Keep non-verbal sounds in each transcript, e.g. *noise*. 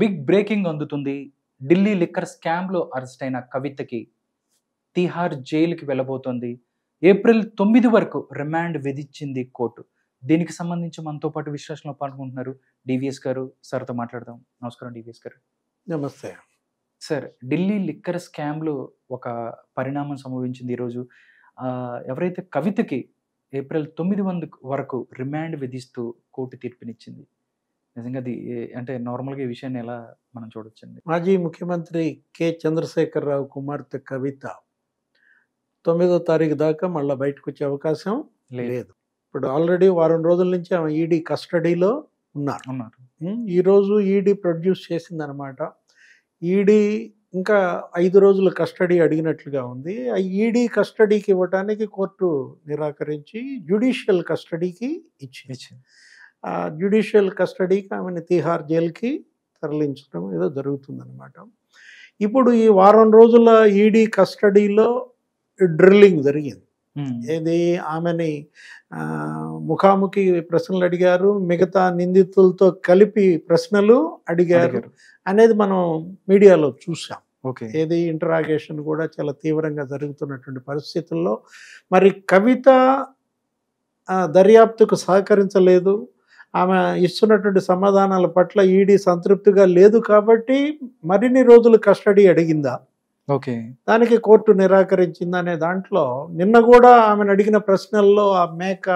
Big breaking అందుతుంది Delhi liquor స్కామ్లో arrest అయిన కవితకి తిహార్ జైలుకి వెళ్ళబోతోంది ఏప్రిల్ తొమ్మిది వరకు రిమాండ్ విధించింది కోర్టు దీనికి సంబంధించి మనతో పాటు విశ్లేషణలో పాల్గొంటున్నారు డివిఎస్ గారు సార్తో మాట్లాడదాం నమస్కారం డివిఎస్ గారు నమస్తే సార్ ఢిల్లీ లిక్కర్ స్కామ్లో ఒక పరిణామం సంభవించింది ఈరోజు ఎవరైతే కవితకి ఏప్రిల్ తొమ్మిది వంద వరకు రిమాండ్ విధిస్తూ కోర్టు తీర్పునిచ్చింది నిజంగా అది అంటే నార్మల్గా ఈ విషయాన్ని ఎలా మనం చూడొచ్చండి మాజీ ముఖ్యమంత్రి కె చంద్రశేఖర్ రావు కుమార్తె కవిత తొమ్మిదో తారీఖు దాకా మళ్ళీ బయటకు వచ్చే అవకాశం లేదు ఇప్పుడు ఆల్రెడీ వారం రోజుల నుంచి ఆమె ఈడీ కస్టడీలో ఉన్నారు ఉన్నారు ఈరోజు ఈడీ ప్రొడ్యూస్ చేసింది అనమాట ఈడీ ఇంకా ఐదు రోజుల కస్టడీ అడిగినట్లుగా ఉంది ఆ ఈడీ కస్టడీకి ఇవ్వటానికి కోర్టు నిరాకరించి జ్యుడిషియల్ కస్టడీకి ఇచ్చింది జ్యుడిషియల్ కస్టడీకి ఆమెను తీహార్ జైలుకి తరలించడం ఏదో జరుగుతుందన్నమాట ఇప్పుడు ఈ వారం రోజుల ఈడీ కస్టడీలో డ్రిల్లింగ్ జరిగింది ఏది ఆమెని ముఖాముఖి ప్రశ్నలు అడిగారు మిగతా నిందితులతో కలిపి ప్రశ్నలు అడిగారు అనేది మనం మీడియాలో చూసాం ఏది ఇంటరాగేషన్ కూడా చాలా తీవ్రంగా జరుగుతున్నటువంటి పరిస్థితుల్లో మరి కవిత దర్యాప్తుకు సహకరించలేదు ఆమె ఇస్తున్నటువంటి సమాధానాల పట్ల ఈడీ సంతృప్తిగా లేదు కాబట్టి మరిన్ని రోజులు కస్టడీ అడిగిందా ఓకే దానికి కోర్టు నిరాకరించింది అనే దాంట్లో నిన్న కూడా ఆమెను అడిగిన ప్రశ్నల్లో ఆ మేక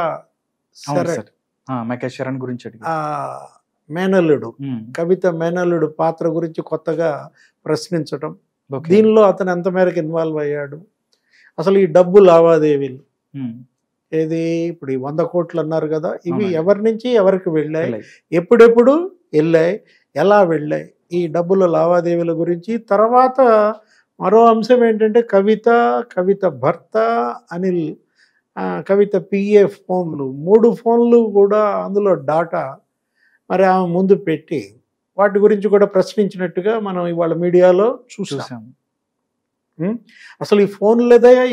మేక శరణ్ గురించి మేనల్లుడు కవిత మేనల్లుడు పాత్ర గురించి కొత్తగా ప్రశ్నించడం దీనిలో అతను ఎంత మేరకు ఇన్వాల్వ్ అయ్యాడు అసలు ఈ డబ్బు లావాదేవీలు ఏది ఇప్పుడు ఈ వంద కోట్లు అన్నారు కదా ఇవి ఎవరి నుంచి ఎవరికి వెళ్ళాయి ఎప్పుడెప్పుడు వెళ్ళాయి ఎలా వెళ్ళాయి ఈ డబ్బుల లావాదేవీల గురించి తర్వాత మరో అంశం ఏంటంటే కవిత కవిత భర్త అనిల్ కవిత పిఏ ఫోన్లు మూడు ఫోన్లు కూడా అందులో డాటా మరి ఆమె ముందు పెట్టి వాటి గురించి కూడా ప్రశ్నించినట్టుగా మనం ఇవాళ మీడియాలో చూసాం అసలు ఈ ఫోన్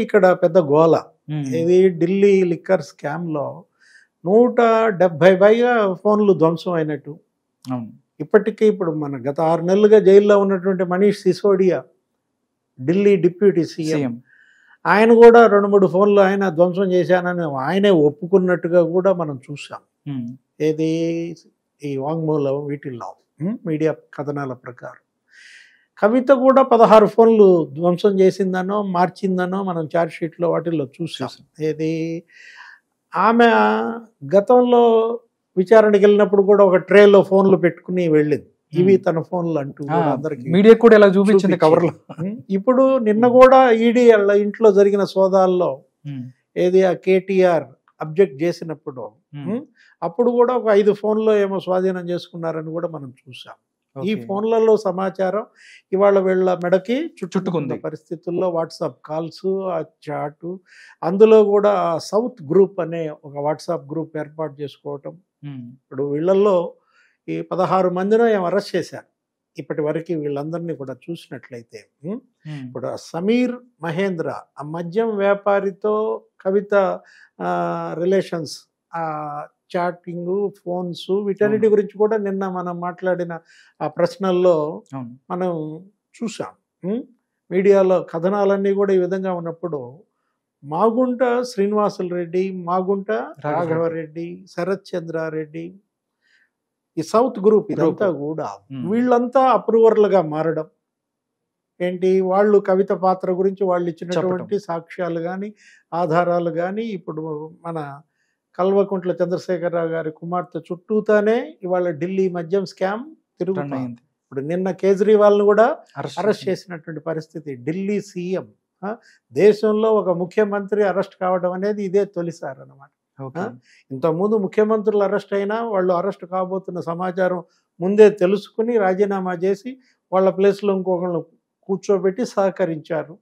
ఇక్కడ పెద్ద గోళ ఇది hmm. ఢిల్లీ లిక్కర్ స్కామ్లో నూట డెబ్భై పైగా ఫోన్లు ధ్వంసం అయినట్టు ఇప్పటికీ ఇప్పుడు మన గత ఆరు నెలలుగా జైల్లో ఉన్నటువంటి మనీష్ సిసోడియా ఢిల్లీ డిప్యూటీ సీఎం ఆయన కూడా రెండు మూడు ఫోన్లు ఆయన ధ్వంసం చేశానని ఆయనే ఒప్పుకున్నట్టుగా కూడా మనం చూసాం hmm. ఏది ఈ వాంగ్మూలం వీటిల్లో hmm? మీడియా కథనాల ప్రకారం కవిత కూడా పదహారు ఫోన్లు ధ్వంసం చేసిందనో మార్చిందనో మనం షీట్లో వాటిల్లో చూసాం ఏది ఆమె గతంలో విచారణకి వెళ్ళినప్పుడు కూడా ఒక ట్రేలో ఫోన్లు పెట్టుకుని వెళ్ళింది ఇవి తన ఫోన్లు అంటూ అందరికి మీడియా కూడా ఇలా చూపించింది కవర్లో ఇప్పుడు నిన్న కూడా ఈడీ వాళ్ళ ఇంట్లో జరిగిన సోదాల్లో ఏది ఆ కేటీఆర్ అబ్జెక్ట్ చేసినప్పుడు అప్పుడు కూడా ఒక ఐదు ఫోన్లో ఏమో స్వాధీనం చేసుకున్నారని కూడా మనం చూసాం ఈ ఫోన్లలో సమాచారం ఇవాళ వీళ్ళ మెడకి చుట్టుకుంది పరిస్థితుల్లో వాట్సాప్ కాల్స్ ఆ చాటు అందులో కూడా సౌత్ గ్రూప్ అనే ఒక వాట్సాప్ గ్రూప్ ఏర్పాటు చేసుకోవటం ఇప్పుడు వీళ్ళల్లో ఈ పదహారు మందినో ఏం అరెస్ట్ చేశారు ఇప్పటి వరకు వీళ్ళందరినీ కూడా చూసినట్లయితే ఇప్పుడు సమీర్ మహేంద్ర ఆ మద్యం వ్యాపారితో కవిత రిలేషన్స్ చాటింగ్ ఫోన్స్ వీటన్నిటి గురించి కూడా నిన్న మనం మాట్లాడిన ఆ ప్రశ్నల్లో మనం చూసాం మీడియాలో కథనాలన్నీ కూడా ఈ విధంగా ఉన్నప్పుడు మాగుంట శ్రీనివాసుల రెడ్డి మాగుంట రాఘవరెడ్డి శరత్ చంద్రారెడ్డి ఈ సౌత్ గ్రూప్ ఇదంతా కూడా వీళ్ళంతా అప్రూవర్లుగా మారడం ఏంటి వాళ్ళు కవిత పాత్ర గురించి వాళ్ళు ఇచ్చినటువంటి సాక్ష్యాలు కానీ ఆధారాలు కానీ ఇప్పుడు మన కల్వకుంట్ల చంద్రశేఖరరావు గారి కుమార్తె చుట్టూతోనే ఇవాళ ఢిల్లీ మద్యం స్కామ్ తిరుగుతుంది ఇప్పుడు నిన్న కేజ్రీవాల్ను కూడా అరెస్ట్ చేసినటువంటి పరిస్థితి ఢిల్లీ సీఎం దేశంలో ఒక ముఖ్యమంత్రి అరెస్ట్ కావడం అనేది ఇదే తొలిసారి అనమాట ఇంతకుముందు ముఖ్యమంత్రులు అరెస్ట్ అయినా వాళ్ళు అరెస్ట్ కాబోతున్న సమాచారం ముందే తెలుసుకుని రాజీనామా చేసి వాళ్ళ ప్లేస్లో ఇంకొకళ్ళు కూర్చోబెట్టి సహకరించారు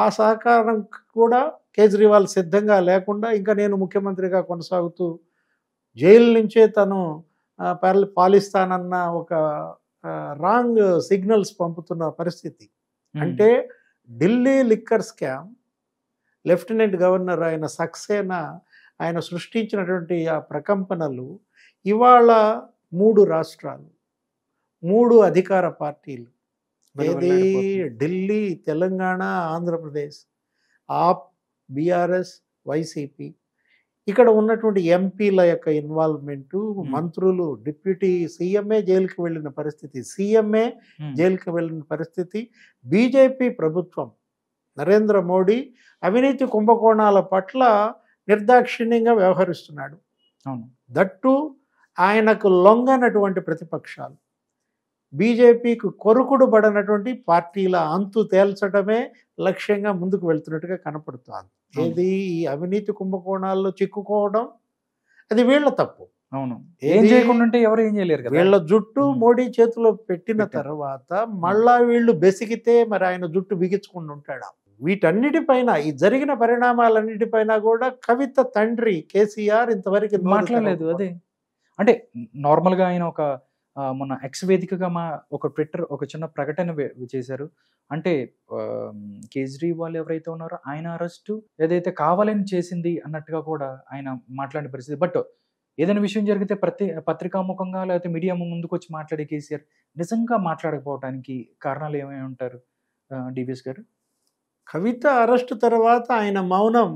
ఆ సహకారం కూడా కేజ్రీవాల్ సిద్ధంగా లేకుండా ఇంకా నేను ముఖ్యమంత్రిగా కొనసాగుతూ జైలు నుంచే తను పాలిస్తానన్న ఒక రాంగ్ సిగ్నల్స్ పంపుతున్న పరిస్థితి అంటే Delhi liquor scam lieutenant governor ఆయన సక్సేనా ఆయన సృష్టించినటువంటి ఆ ప్రకంపనలు ఇవాళ మూడు రాష్ట్రాలు మూడు అధికార పార్టీలు ఏది ఢిల్లీ తెలంగాణ ఆంధ్రప్రదేశ్ ఆప్ బీఆర్ఎస్ వైసీపీ ఇక్కడ ఉన్నటువంటి ఎంపీల యొక్క ఇన్వాల్వ్మెంటు మంత్రులు డిప్యూటీ సీఎంఏ జైలుకి వెళ్ళిన పరిస్థితి సీఎంఏ జైలుకి వెళ్ళిన పరిస్థితి బీజేపీ ప్రభుత్వం నరేంద్ర మోడీ అవినీతి కుంభకోణాల పట్ల నిర్దాక్షిణ్యంగా వ్యవహరిస్తున్నాడు దట్టు ఆయనకు లొంగనటువంటి ప్రతిపక్షాలు బీజేపీకి కొరుకుడు పడినటువంటి పార్టీల అంతు తేల్చడమే లక్ష్యంగా ముందుకు వెళ్తున్నట్టుగా కనపడుతోంది ఏది ఈ అవినీతి కుంభకోణాల్లో చిక్కుకోవడం అది వీళ్ళ తప్పు అవును ఏం చేయకుండా ఎవరు ఏం చేయలేరు కదా వీళ్ళ జుట్టు మోడీ చేతిలో పెట్టిన తర్వాత మళ్ళా వీళ్ళు బెసిగితే మరి ఆయన జుట్టు బిగించుకుని ఉంటాడా వీటన్నిటిపైన ఈ జరిగిన పరిణామాలన్నిటిపైన కూడా కవిత తండ్రి కేసీఆర్ ఇంతవరకు మాట్లాడలేదు అదే అంటే నార్మల్గా ఆయన ఒక మొన్న ఎక్స్ వేదికగా మా ఒక ట్విట్టర్ ఒక చిన్న ప్రకటన చేశారు అంటే కేజ్రీవాల్ ఎవరైతే ఉన్నారో ఆయన అరెస్టు ఏదైతే కావాలని చేసింది అన్నట్టుగా కూడా ఆయన మాట్లాడే పరిస్థితి బట్ ఏదైనా విషయం జరిగితే ప్రతి పత్రికాముఖంగా లేకపోతే మీడియా ముందుకు వచ్చి మాట్లాడే కేసీఆర్ నిజంగా మాట్లాడకపోవడానికి కారణాలు ఏమై ఉంటారు డివిఎస్ గారు కవిత అరెస్టు తర్వాత ఆయన మౌనం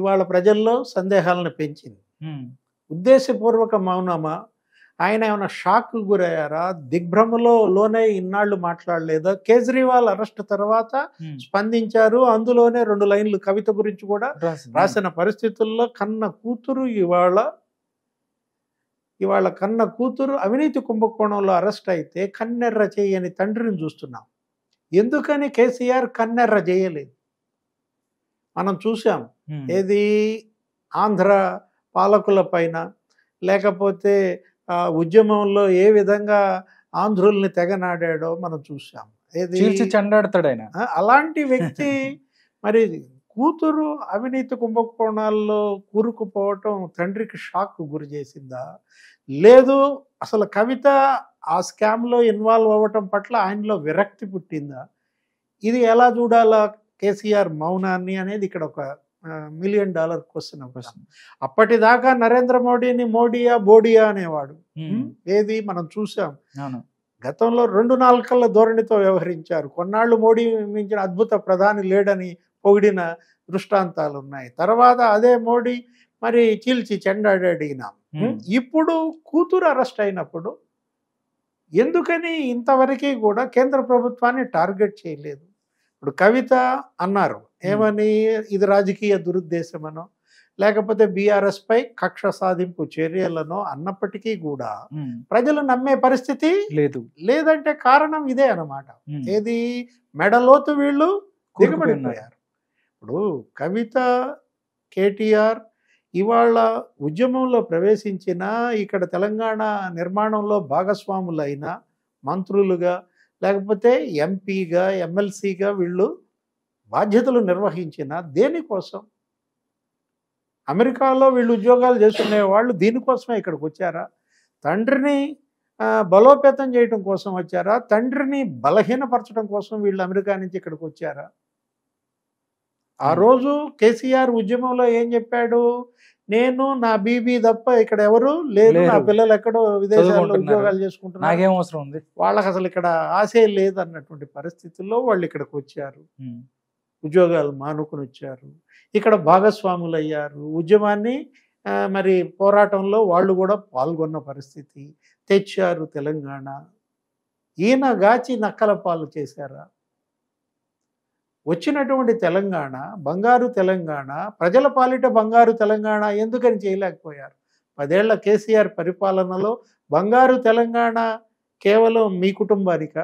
ఇవాళ ప్రజల్లో సందేహాలను పెంచింది ఉద్దేశపూర్వక మౌనమా ఆయన ఏమైనా షాక్ గురయ్యారా దిగ్భ్రమలో లోనే ఇన్నాళ్ళు మాట్లాడలేదా కేజ్రీవాల్ అరెస్ట్ తర్వాత స్పందించారు అందులోనే రెండు లైన్లు కవిత గురించి కూడా రాసిన పరిస్థితుల్లో కన్న కూతురు ఇవాళ ఇవాళ కన్న కూతురు అవినీతి కుంభకోణంలో అరెస్ట్ అయితే కన్నెర్ర చేయని తండ్రిని చూస్తున్నాం ఎందుకని కేసీఆర్ కన్నెర్ర చేయలేదు మనం చూసాం ఏది ఆంధ్ర పాలకుల పైన లేకపోతే ఉద్యమంలో ఏ విధంగా ఆంధ్రుల్ని తెగనాడాడో మనం చూసాం ఏది చెండాడతాడు ఆయన అలాంటి వ్యక్తి *laughs* మరి కూతురు అవినీతి కుంభకోణాల్లో కూరుకుపోవటం తండ్రికి షాక్ గురి చేసిందా లేదు అసలు కవిత ఆ స్కామ్లో ఇన్వాల్వ్ అవ్వటం పట్ల ఆయనలో విరక్తి పుట్టిందా ఇది ఎలా చూడాలా కేసీఆర్ మౌనాన్ని అనేది ఇక్కడ ఒక మిలియన్ డాలర్ క్వశ్చన్ అప్పటిదాకా నరేంద్ర మోడీని మోడీయా బోడియా అనేవాడు ఏది మనం చూసాం గతంలో రెండు నాలుకల్ల ధోరణితో వ్యవహరించారు కొన్నాళ్ళు మోడీ మించిన అద్భుత ప్రధాని లేడని పొగిడిన దృష్టాంతాలు ఉన్నాయి తర్వాత అదే మోడీ మరి చీల్చి చెండాడి ఇప్పుడు కూతురు అరెస్ట్ అయినప్పుడు ఎందుకని ఇంతవరకు కూడా కేంద్ర ప్రభుత్వాన్ని టార్గెట్ చేయలేదు ఇప్పుడు కవిత అన్నారు Hmm. ఏమని ఇది రాజకీయ దురుద్దేశమనో లేకపోతే బీఆర్ఎస్ పై కక్ష సాధింపు చర్యలను అన్నప్పటికీ కూడా hmm. ప్రజలు నమ్మే పరిస్థితి లేదు లేదంటే కారణం ఇదే అనమాట hmm. ఏది మెడలోతు వీళ్ళు దిగబడిపోయారు ఇప్పుడు కవిత కేటీఆర్ ఇవాళ ఉద్యమంలో ప్రవేశించిన ఇక్కడ తెలంగాణ నిర్మాణంలో భాగస్వాములైన మంత్రులుగా లేకపోతే ఎంపీగా ఎమ్మెల్సీగా వీళ్ళు బాధ్యతలు నిర్వహించిన దేనికోసం అమెరికాలో వీళ్ళు ఉద్యోగాలు చేసుకునే వాళ్ళు దీనికోసమే ఇక్కడికి వచ్చారా తండ్రిని బలోపేతం చేయటం కోసం వచ్చారా తండ్రిని బలహీనపరచడం కోసం వీళ్ళు అమెరికా నుంచి ఇక్కడికి వచ్చారా ఆ రోజు కేసీఆర్ ఉద్యమంలో ఏం చెప్పాడు నేను నా బీబీ తప్ప ఇక్కడ ఎవరు లేరు నా పిల్లలు ఎక్కడో విదేశాల్లో ఉద్యోగాలు చేసుకుంటున్నారు వాళ్ళకి అసలు ఇక్కడ ఆశ లేదు అన్నటువంటి పరిస్థితుల్లో వాళ్ళు ఇక్కడికి వచ్చారు ఉద్యోగాలు మానుకుని వచ్చారు ఇక్కడ భాగస్వాములు అయ్యారు ఉద్యమాన్ని మరి పోరాటంలో వాళ్ళు కూడా పాల్గొన్న పరిస్థితి తెచ్చారు తెలంగాణ ఈయన గాచి నక్కల పాలు చేశారా వచ్చినటువంటి తెలంగాణ బంగారు తెలంగాణ ప్రజల పాలిట బంగారు తెలంగాణ ఎందుకని చేయలేకపోయారు పదేళ్ల కేసీఆర్ పరిపాలనలో బంగారు తెలంగాణ కేవలం మీ కుటుంబానిక